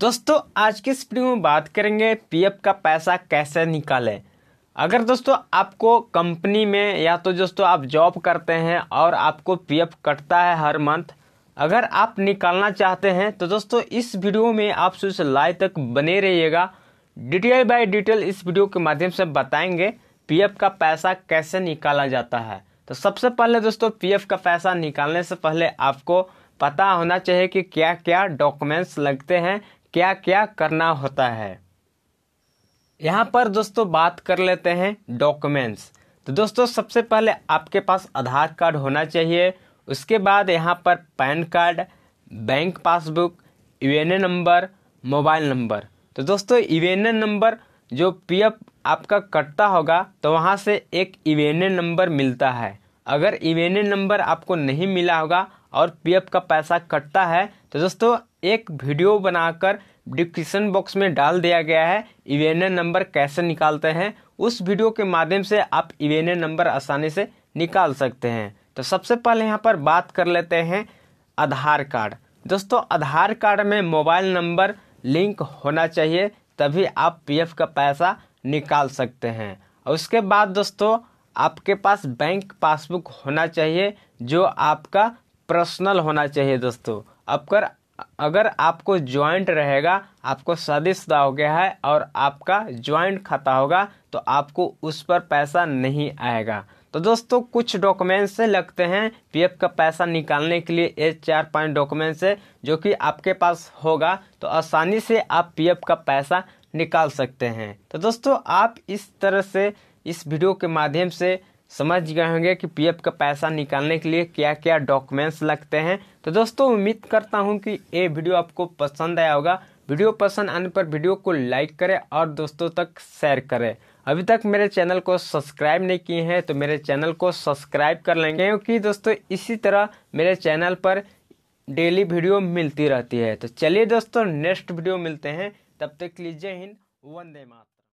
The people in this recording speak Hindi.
दोस्तों आज के इस वीडियो में बात करेंगे पीएफ का पैसा कैसे निकालें अगर दोस्तों आपको कंपनी में या तो दोस्तों आप जॉब करते हैं और आपको पीएफ कटता है हर मंथ अगर आप निकालना चाहते हैं तो दोस्तों इस वीडियो में आप से लाइव तक बने रहिएगा डिटेल बाय डिटेल इस वीडियो के माध्यम से बताएंगे पीएफ का पैसा कैसे निकाला जाता है तो सबसे पहले दोस्तों पीएफ का पैसा निकालने से पहले आपको पता होना चाहिए कि क्या क्या डॉक्यूमेंट्स लगते हैं क्या क्या करना होता है यहाँ पर दोस्तों बात कर लेते हैं डॉक्यूमेंट्स तो दोस्तों सबसे पहले आपके पास आधार कार्ड होना चाहिए उसके बाद यहाँ पर PAN card bank passbook U number mobile number तो दोस्तों यू नंबर जो पीएफ आपका कटता होगा तो वहाँ से एक यू नंबर मिलता है अगर यू नंबर आपको नहीं मिला होगा और पीएफ का पैसा कटता है तो दोस्तों एक वीडियो बनाकर डिस्क्रिप्शन बॉक्स में डाल दिया गया है ई नंबर कैसे निकालते हैं उस वीडियो के माध्यम से आप ई नंबर आसानी से निकाल सकते हैं तो सबसे पहले यहाँ पर बात कर लेते हैं आधार कार्ड दोस्तों आधार कार्ड में मोबाइल नंबर लिंक होना चाहिए तभी आप पीएफ का पैसा निकाल सकते हैं और उसके बाद दोस्तों आपके पास बैंक पासबुक होना चाहिए जो आपका पर्सनल होना चाहिए दोस्तों कर अगर आपको ज्वाइंट रहेगा आपको सदिशदा हो गया है और आपका ज्वाइंट खाता होगा तो आपको उस पर पैसा नहीं आएगा तो दोस्तों कुछ डॉक्यूमेंट्स से लगते हैं पीएफ का पैसा निकालने के लिए ये चार पांच डॉक्यूमेंट्स है जो कि आपके पास होगा तो आसानी से आप पीएफ का पैसा निकाल सकते हैं तो दोस्तों आप इस तरह से इस वीडियो के माध्यम से समझ गए होंगे कि पीएफ का पैसा निकालने के लिए क्या क्या डॉक्यूमेंट्स लगते हैं तो दोस्तों उम्मीद करता हूँ कि ये वीडियो आपको पसंद आया होगा वीडियो पसंद आने पर वीडियो को लाइक करें और दोस्तों तक शेयर करें अभी तक मेरे चैनल को सब्सक्राइब नहीं किए हैं तो मेरे चैनल को सब्सक्राइब कर लेंगे क्योंकि दोस्तों इसी तरह मेरे चैनल पर डेली वीडियो मिलती रहती है तो चलिए दोस्तों नेक्स्ट वीडियो मिलते हैं तब तक लीजिए हिंद वंदे मात